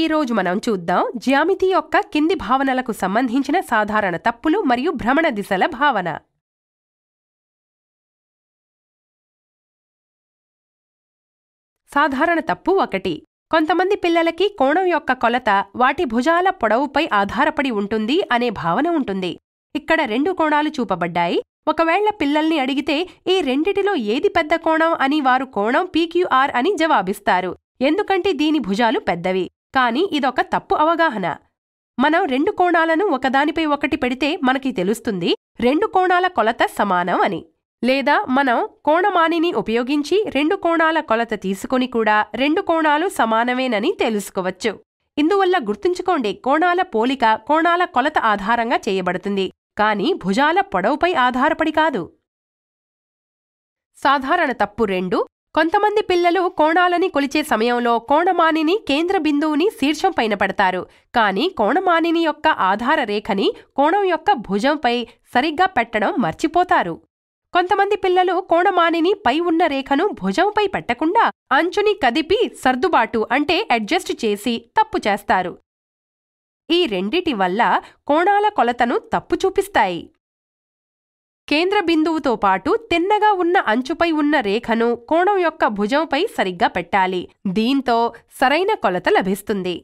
ఈరోజు మనం చూద్దాం జ్యామితి యొక్క కింది భావనలకు సంబంధించిన సాధారణ తప్పులు మరియు భ్రమణ దిశల భావన సాధారణ తప్పు ఒకటి కొంతమంది పిల్లలకి కోణం యొక్క కొలత వాటి భుజాల పొడవుపై ఆధారపడి ఉంటుంది అనే భావన ఉంటుంది ఇక్కడ రెండు కోణాలు చూపబడ్డాయి ఒకవేళ పిల్లల్ని అడిగితే ఈ రెండిటిలో ఏది పెద్ద కోణం అని వారు కోణం పీక్యూఆర్ అని జవాబిస్తారు ఎందుకంటే దీని భుజాలు పెద్దవి కానీ ఇదొక తప్పు అవగాహన మనం రెండు కోణాలను ఒకదానిపై ఒకటి పెడితే మనకి తెలుస్తుంది రెండు కోణాల కొలత సమానం అని లేదా మనం కోణమానిని ఉపయోగించి రెండు కోణాల కొలత తీసుకొని కూడా రెండు కోణాలు సమానమేనని తెలుసుకోవచ్చు ఇందువల్ల గుర్తుంచుకోండి కోణాల పోలిక కోణాల కొలత ఆధారంగా చేయబడుతుంది కాని భుజాల పొడవుపై ఆధారపడి కాదు సాధారణ తప్పు రెండు కొంతమంది పిల్లలు కోణాలని కొలిచే సమయంలో కోణమానిని కేంద్ర బిందువుని శీర్షం పైన పెడతారు కానీ కోణమానిని యొక్క ఆధార రేఖని కోణం యొక్క భుజంపై సరిగ్గా పెట్టడం మర్చిపోతారు కొంతమంది పిల్లలు కోణమానిని పై ఉన్న రేఖను భుజంపై పెట్టకుండా అంచుని కదిపి సర్దుబాటు అంటే అడ్జస్ట్ చేసి తప్పు చేస్తారు ఈ రెండిటి వల్ల కోణాల కొలతను తప్పు చూపిస్తాయి కేంద్ర బిందువుతో పాటు తిన్నగా ఉన్న అంచుపై ఉన్న రేఖను కోణం యొక్క భుజంపై సరిగ్గా పెట్టాలి దీంతో సరైన కొలత లభిస్తుంది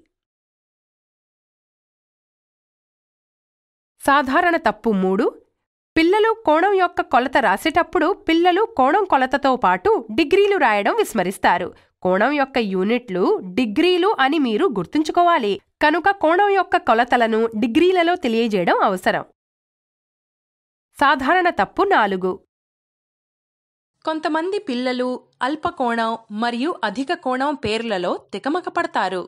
సాధారణ తప్పు మూడు పిల్లలు కోణం యొక్క కొలత రాసేటప్పుడు పిల్లలు కోణం కొలతతో పాటు డిగ్రీలు రాయడం విస్మరిస్తారు కోణం యొక్క యూనిట్లు డిగ్రీలు అని మీరు గుర్తుంచుకోవాలి కనుక కోణం యొక్క కొలతలను డిగ్రీలలో తెలియజేయడం అవసరం సాధారణ తప్పు నాలుగు కొంతమంది పిల్లలు అల్పకోణం మరియు అధిక కోణం పేర్లలో తికమకపడతారు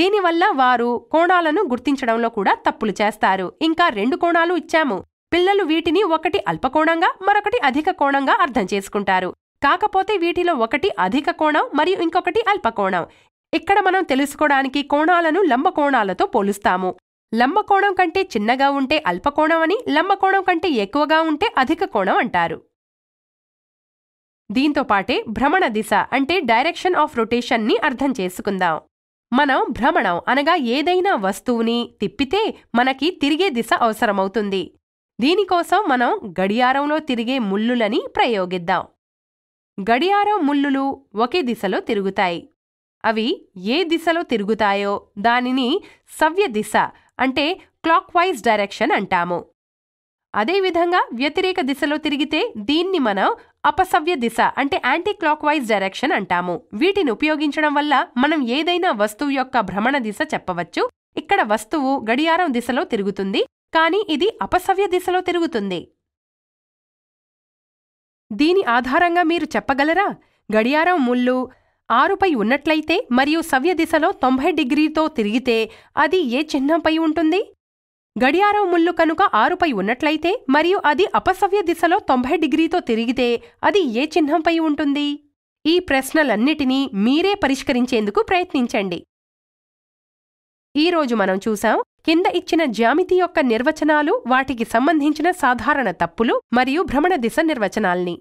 దీనివల్ల వారు కోణాలను గుర్తించడంలో కూడా తప్పులు చేస్తారు ఇంకా రెండు కోణాలు ఇచ్చాము పిల్లలు వీటిని ఒకటి అల్పకోణంగా మరొకటి అధిక కోణంగా అర్థం చేసుకుంటారు కాకపోతే వీటిలో ఒకటి అధిక కోణం మరియు ఇంకొకటి అల్పకోణం ఇక్కడ మనం తెలుసుకోవడానికి కోణాలను లంబకోణాలతో పోలుస్తాము లంబకోణం కంటే చిన్నగా ఉంటే అల్పకోణం అని లంబకోణం కంటే ఎక్కువగా ఉంటే అధిక కోణం అంటారు దీంతోపాటే భ్రమణ దిశ అంటే డైరెక్షన్ ఆఫ్ రొటేషన్ని అర్థం చేసుకుందాం మనం భ్రమణం అనగా ఏదైనా వస్తువుని తిప్పితే మనకి తిరిగే దిశ అవసరమవుతుంది దీనికోసం మనం గడియారంలో తిరిగే ముల్లులని ప్రయోగిద్దాం గడియారం ముల్లులు ఒకే దిశలో తిరుగుతాయి అవి ఏ దిశలో తిరుగుతాయో దానిని సవ్య దిశ అంటే క్లాక్ వైజ్ డైరెక్షన్ అంటాము అదేవిధంగా వ్యతిరేక దిశలో తిరిగితే దీన్ని మనం అపసవ్య దిశ అంటే యాంటీ క్లాక్ వైజ్ డైరెక్షన్ అంటాము వీటిని ఉపయోగించడం వల్ల మనం ఏదైనా వస్తువు యొక్క భ్రమణ దిశ చెప్పవచ్చు ఇక్కడ వస్తువు గడియారం దిశలో తిరుగుతుంది కానీ ఇది అపసవ్య దిశలో తిరుగుతుంది దీని ఆధారంగా మీరు చెప్పగలరా గడియారం ముళ్ళు ఆరుపై ఉన్నట్లయితే మరియు సవ్య దిశలో తొంభై డిగ్రీతో తిరిగితే అది ఏ చిహ్నంపై ఉంటుంది గడియారం ముళ్ళు కనుక ఆరుపై ఉన్నట్లయితే మరియు అది అపసవ్య దిశలో తొంభై డిగ్రీతో తిరిగితే అది ఏ చిహ్నంపై ఉంటుంది ఈ ప్రశ్నలన్నిటినీ మీరే పరిష్కరించేందుకు ప్రయత్నించండి ఈరోజు మనం చూసాం కింద ఇచ్చిన జ్యామితి యొక్క నిర్వచనాలు వాటికి సంబంధించిన సాధారణ తప్పులు మరియు భ్రమణ దిశ నిర్వచనాల్ని